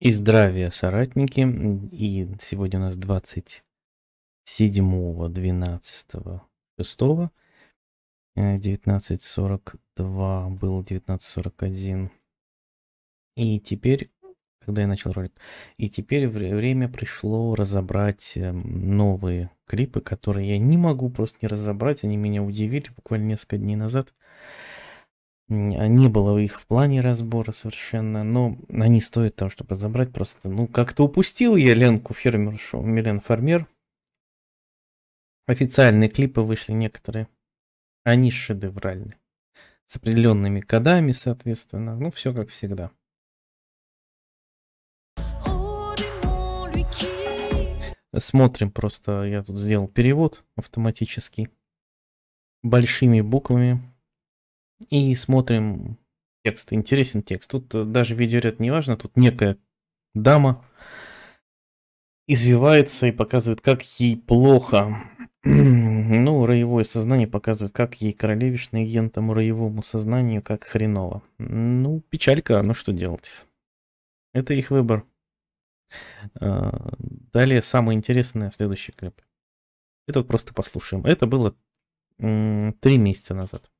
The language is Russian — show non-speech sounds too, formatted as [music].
И здравия, соратники. И сегодня у нас 27-го, 12-го, 6-го. 19.42, был 19.41. И теперь, когда я начал ролик, и теперь время пришло разобрать э, новые клипы, которые я не могу просто не разобрать. Они меня удивили буквально несколько дней назад. А, не было их в плане разбора совершенно, но они стоят того, чтобы разобрать Просто, ну, как-то упустил я Ленку фермершу, Милен Фермер. Официальные клипы вышли некоторые. Они шедевральны. С определенными кодами, соответственно. Ну, все как всегда. Смотрим просто, я тут сделал перевод автоматический. Большими буквами и смотрим текст. Интересен текст. Тут э, даже видеоряд не важно, тут некая дама извивается и показывает, как ей плохо. [clears throat] ну, роевое сознание показывает, как ей королевишной ентому роевому сознанию, как хреново. Ну, печалька, ну что делать? Это их выбор. А, далее самое интересное в следующий клип. Этот просто послушаем. Это было три месяца назад.